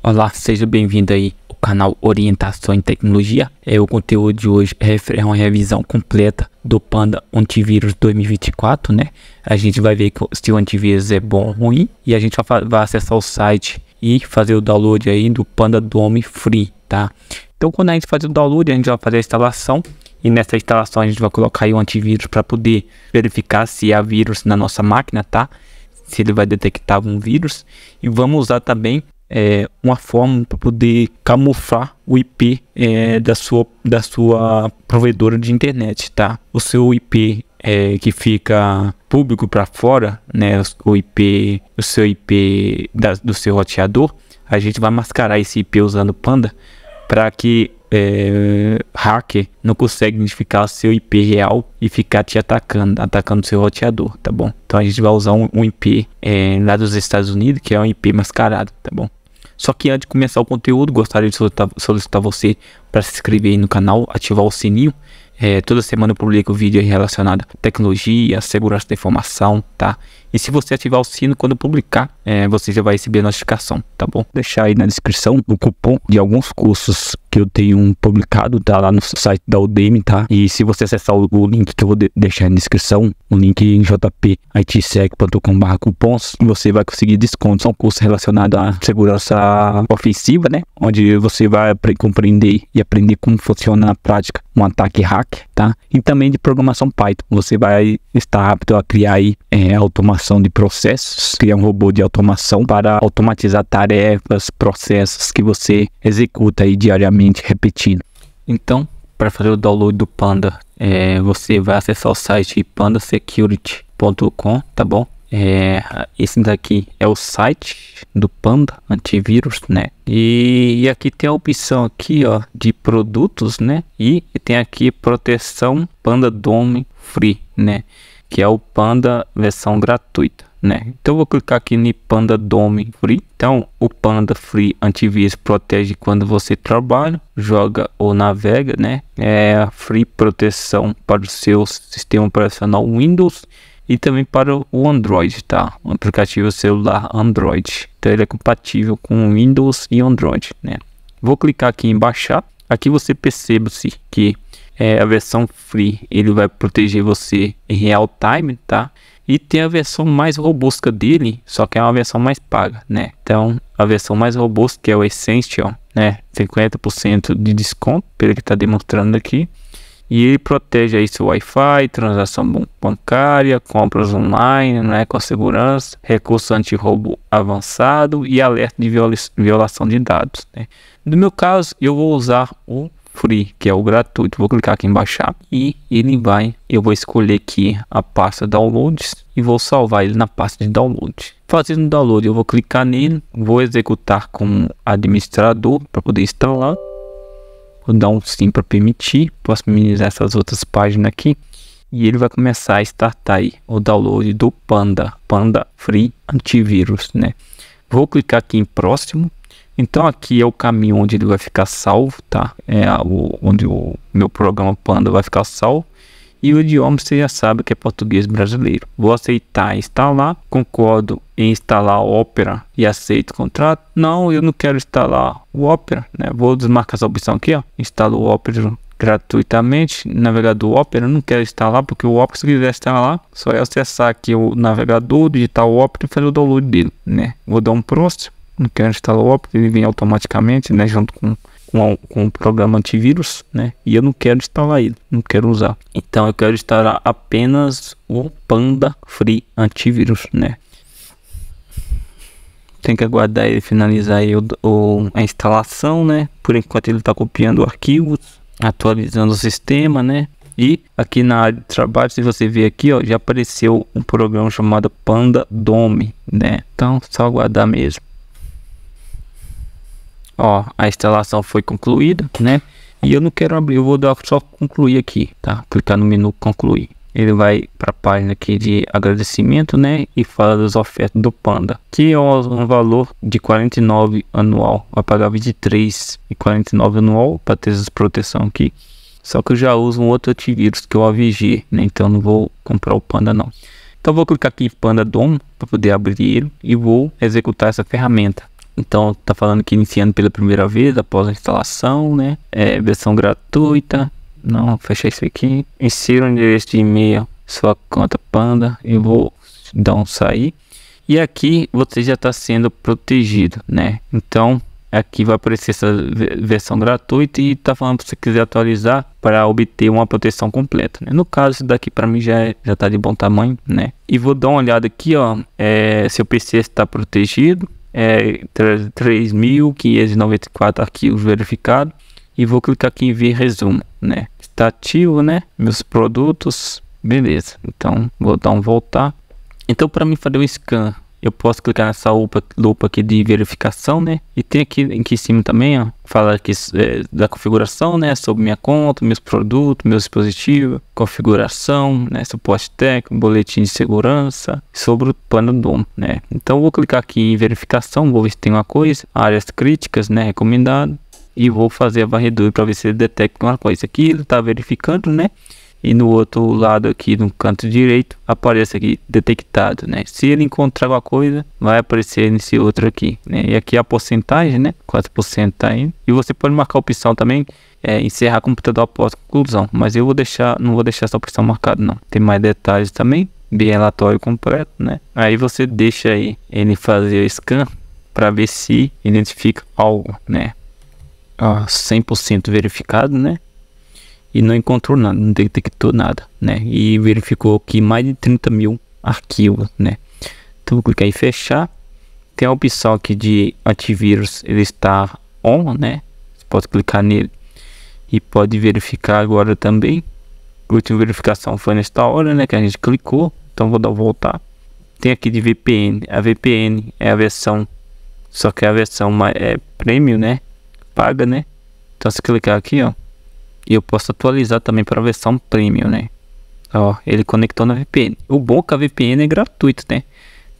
Olá, seja bem-vindo aí ao canal Orientação em Tecnologia. É o conteúdo de hoje é, é uma revisão completa do Panda Antivírus 2024, né? A gente vai ver se o antivírus é bom ou ruim e a gente vai, acessar o site e fazer o download aí do Panda Dome Free, tá? Então, quando a gente fazer o download, a gente vai fazer a instalação e nessa instalação a gente vai colocar aí o antivírus para poder verificar se há vírus na nossa máquina, tá? Se ele vai detectar algum vírus e vamos usar também é, uma forma para poder camuflar o IP é, da, sua, da sua provedora de internet, tá? O seu IP é, que fica público para fora, né? O IP, o seu IP da, do seu roteador, a gente vai mascarar esse IP usando Panda para que é, hacker não consiga identificar o seu IP real e ficar te atacando, atacando seu roteador, tá bom? Então a gente vai usar um, um IP é, lá dos Estados Unidos, que é um IP mascarado, tá bom? Só que antes de começar o conteúdo, gostaria de solicitar, solicitar você para se inscrever aí no canal, ativar o sininho. É, toda semana eu publico vídeo relacionado à tecnologia, segurança da informação, tá? E se você ativar o sino quando publicar, é, você já vai receber a notificação, tá bom? Vou deixar aí na descrição o cupom de alguns cursos que eu tenho publicado, tá? Lá no site da Udemy, tá? E se você acessar o, link que eu vou de deixar na descrição, o link em jpitsec.com.br cupons, você vai conseguir desconto. São é cursos relacionados à segurança ofensiva, né? Onde você vai compreender e aprender como funciona na prática um ataque hack, tá? E também de programação Python. Você vai estar apto a criar aí, é, automação de processos, criar um robô de automação para automatizar tarefas, processos que você executa aí diariamente, repetindo. Então, para fazer o download do Panda, é, você vai acessar o site pandasecurity.com, tá bom? É, esse daqui é o site do Panda Antivírus, né? E, e, aqui tem a opção aqui, ó, de produtos, né? E tem aqui proteção Panda Dome Free, né? Que é o Panda versão gratuita, né? Então vou clicar aqui no Panda Dome Free. Então o Panda Free antivírus protege quando você trabalha, joga ou navega, né? É a free proteção para o seu sistema operacional Windows e também para o Android, tá? Um aplicativo celular Android. Então ele é compatível com Windows e Android, né? Vou clicar aqui em baixar. Aqui você percebe-se que é, a versão free ele vai proteger você em real time, tá? E tem a versão mais robusta dele, só que é uma versão mais paga, né? Então a versão mais robusta que é o Essential, né? 50% de desconto, pelo que está demonstrando aqui e ele protege aí seu Wi-Fi, transação bancária, compras online, né, com segurança, recurso anti-roubo avançado e alerta de viola violação de dados. Né. No meu caso, eu vou usar o free, que é o gratuito. Vou clicar aqui em baixar e ele vai, eu vou escolher aqui a pasta downloads e vou salvar ele na pasta de download. Fazendo o download, eu vou clicar nele, vou executar como administrador para poder instalar Vou dar um sim para permitir. Posso minimizar essas outras páginas aqui. E ele vai começar a startar aí o download do Panda, Panda Free Antivírus, né? Vou clicar aqui em próximo. Então aqui é o caminho onde ele vai ficar salvo, tá? É o, onde o meu programa Panda vai ficar salvo e o idioma você já sabe que é português brasileiro. Vou aceitar tá instalar, concordo em instalar o Opera e aceito o contrato. Não, eu não quero instalar o Opera, né? Vou desmarcar essa opção aqui, ó. Instalo o Opera gratuitamente, navegador Opera, não quero instalar porque o Opera se quiser instalar, só é acessar aqui o navegador, digitar o Opera e fazer o download dele, né? Vou dar um prost, não quero instalar o Opera, ele vem automaticamente, né, junto com com, com o programa antivírus, né? E eu não quero instalar ele, não quero usar. Então eu quero instalar apenas o Panda Free Antivírus, né? Tem que aguardar ele finalizar aí o, o, a instalação, né? Por enquanto ele está copiando arquivos, atualizando o sistema, né? E aqui na área de trabalho, se você ver aqui, ó, já apareceu um programa chamado Panda Dome, né? Então, só aguardar mesmo. Ó, a instalação foi concluída, né? E eu não quero abrir, eu vou dar só concluir aqui, tá? Clicar no menu concluir. Ele vai para a página aqui de agradecimento, né? E fala das ofertas do Panda, que é um valor de 49 anual. Vai pagar 23 e 49 anual para ter essa proteção aqui. Só que eu já uso um outro antivírus que é o AVG, né? Então não vou comprar o Panda não. Então vou clicar aqui em Panda DOM para poder abrir ele e vou executar essa ferramenta. Então tá falando que iniciando pela primeira vez após a instalação, né? É versão gratuita. Não, fechei isso aqui. Insira o endereço de e-mail, sua conta Panda. Eu vou dar um sair. E aqui você já está sendo protegido, né? Então aqui vai aparecer essa versão gratuita e tá falando que você quiser atualizar para obter uma proteção completa né? no caso isso daqui para mim já é, já tá de bom tamanho né e vou dar uma olhada aqui ó é, se o PC está protegido é, 3.594 arquivos verificados e vou clicar aqui em ver resumo, né? Está ativo, né? Meus produtos, beleza. Então vou dar um voltar. Então para mim fazer um scan eu posso clicar nessa lupa, lupa aqui de verificação, né? E tem aqui, aqui em cima também, ó, fala aqui é, da configuração, né? Sobre minha conta, meus produtos, meus dispositivos, configuração, né? Suporte técnico, boletim de segurança, sobre o plano DOM, né? Então, vou clicar aqui em verificação, vou ver se tem uma coisa, áreas críticas, né? Recomendado. E vou fazer a varredura para ver se ele detecta uma coisa. Aqui ele está verificando, né? e no outro lado aqui no canto direito aparece aqui detectado né se ele encontrar alguma coisa vai aparecer nesse outro aqui né e aqui a porcentagem né 4% tá aí e você pode marcar a opção também é, encerrar computador após conclusão mas eu vou deixar não vou deixar essa opção marcada não tem mais detalhes também bem relatório completo né aí você deixa aí ele fazer o scan para ver se identifica algo né ah, 100% verificado né e não encontrou nada, não detectou nada, né? E verificou que mais de 30 mil arquivos, né? Então vou clicar em fechar. Tem a opção aqui de antivírus, ele está on, né? Você pode clicar nele e pode verificar agora também. A última verificação foi nesta hora, né? Que a gente clicou, então vou dar voltar. Tem aqui de VPN, a VPN é a versão, só que é a versão é premium, né? Paga, né? Então se clicar aqui, ó. E eu posso atualizar também para a versão premium, né? Ó, ele conectou na VPN. O bom é que a VPN é gratuito, né?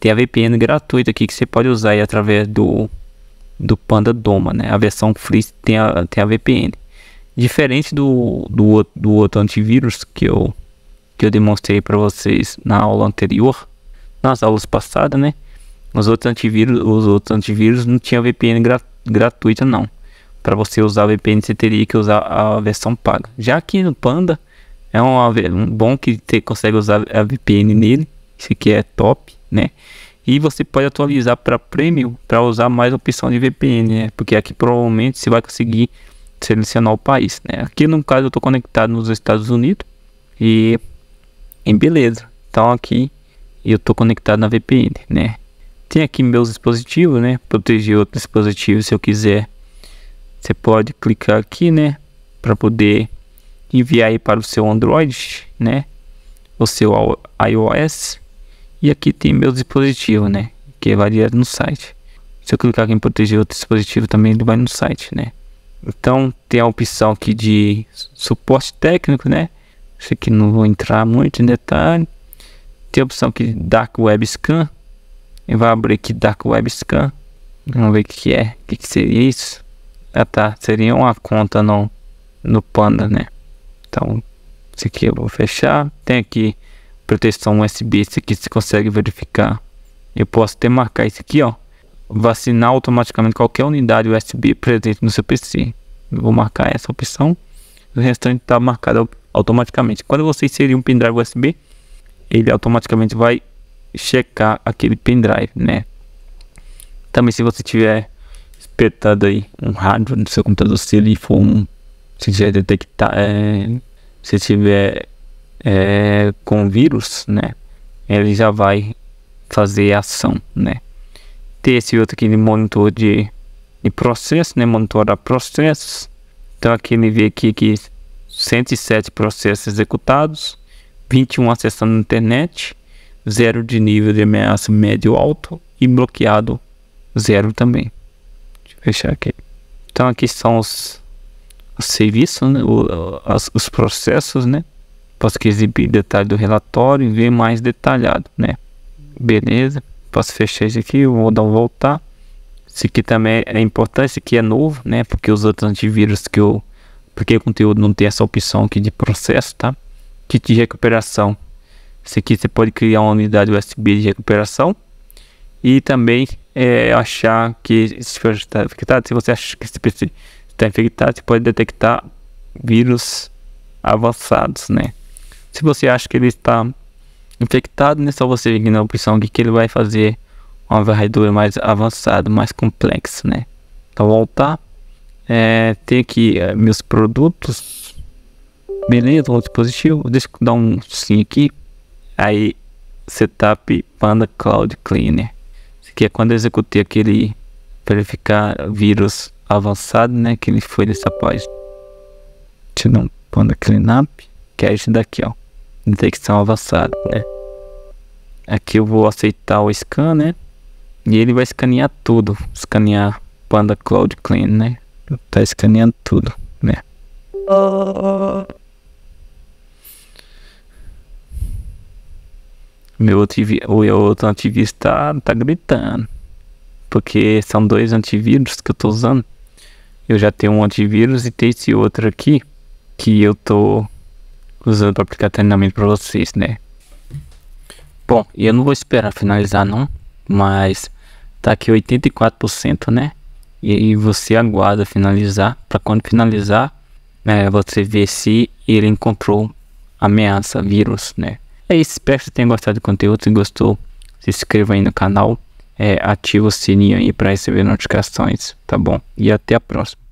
Tem a VPN gratuita aqui que você pode usar aí através do do Panda Doma, né? A versão free tem a, tem a VPN. Diferente do, do, do outro antivírus que eu, que eu demonstrei para vocês na aula anterior, nas aulas passadas, né? Os outros antivírus, os outros antivírus não tinha VPN gra, gratuita não para você usar a VPN, você teria que usar a versão paga. Já que no Panda é um, um bom que você consegue usar a VPN nele, isso aqui é top, né? E você pode atualizar para Premium para usar mais opção de VPN, né? Porque aqui provavelmente você vai conseguir selecionar o país, né? Aqui no caso eu estou conectado nos Estados Unidos e, em beleza. Então aqui eu estou conectado na VPN, né? Tem aqui meus dispositivos, né? Proteger outros dispositivos se eu quiser você pode clicar aqui, né, para poder enviar aí para o seu Android, né, o seu iOS. E aqui tem meu dispositivo, né, que vai variado no site. Se eu clicar aqui em proteger outro dispositivo também ele vai no site, né. Então tem a opção aqui de suporte técnico, né? Isso aqui não vou entrar muito em detalhe. Tem a opção aqui de Dark Web Scan. vai abrir aqui Dark Web Scan. Vamos ver o que é, o que seria isso. Ah tá, seria uma conta no, no Panda, né? Então, esse aqui eu vou fechar. Tem aqui proteção USB, Esse aqui você consegue verificar. Eu posso até marcar isso aqui, ó. Vacinar automaticamente qualquer unidade USB presente no seu PC. Eu vou marcar essa opção. O restante está marcado automaticamente. Quando você inserir um pendrive USB, ele automaticamente vai checar aquele pendrive, né? Também se você tiver espetado aí um rádio no seu computador se ele for um. Se tiver é detectar. É, se tiver é, com vírus, né? Ele já vai fazer ação, né? Tem esse outro aqui de monitor de, de processo, né? Monitorar processos. Então aqui ele vê aqui que 107 processos executados, 21 acessando a internet, zero de nível de ameaça médio alto e bloqueado zero também fechar aqui. Então aqui são os, os serviços, né? o, os processos, né? Posso aqui exibir detalhe do relatório e ver mais detalhado, né? Beleza, posso fechar isso aqui, vou dar um voltar. Esse aqui também é importante, isso aqui é novo, né? Porque os outros antivírus que eu... Porque o conteúdo não tem essa opção aqui de processo, tá? Kit de recuperação. Esse aqui você pode criar uma unidade USB de recuperação. E também é, achar que esse cachorro está infectado, se você acha que esse peixe tipo está infectado, você pode detectar vírus avançados, né? Se você acha que ele está infectado, não é só você vir na opção que ele vai fazer uma varredura mais avançada, mais complexa, né? Então voltar, é, tem aqui é, meus produtos, beleza, outro dispositivo, deixa eu dar um sim aqui, aí setup Panda Cloud Cleaner que é quando eu executei aquele verificar vírus avançado, né, que ele foi nessa página. Deixa eu dar um panda cleanup, que é esse daqui, ó, detecção avançada, né. Aqui eu vou aceitar o scan, né, e ele vai escanear tudo, escanear panda cloud clean, né, tá escaneando tudo, né. Oh, Meu outro, o outro antivírus tá, tá gritando. Porque são dois antivírus que eu tô usando. Eu já tenho um antivírus e tem esse outro aqui. Que eu tô usando para aplicar treinamento para vocês, né? Bom, eu não vou esperar finalizar não. Mas tá aqui 84%, né? E, e você aguarda finalizar. Para quando finalizar, é, você vê se ele encontrou ameaça, vírus, né? é isso. Espero que você tenha gostado do conteúdo. Se gostou, se inscreva aí no canal. É, ativa o sininho aí para receber notificações, tá bom? E até a próxima.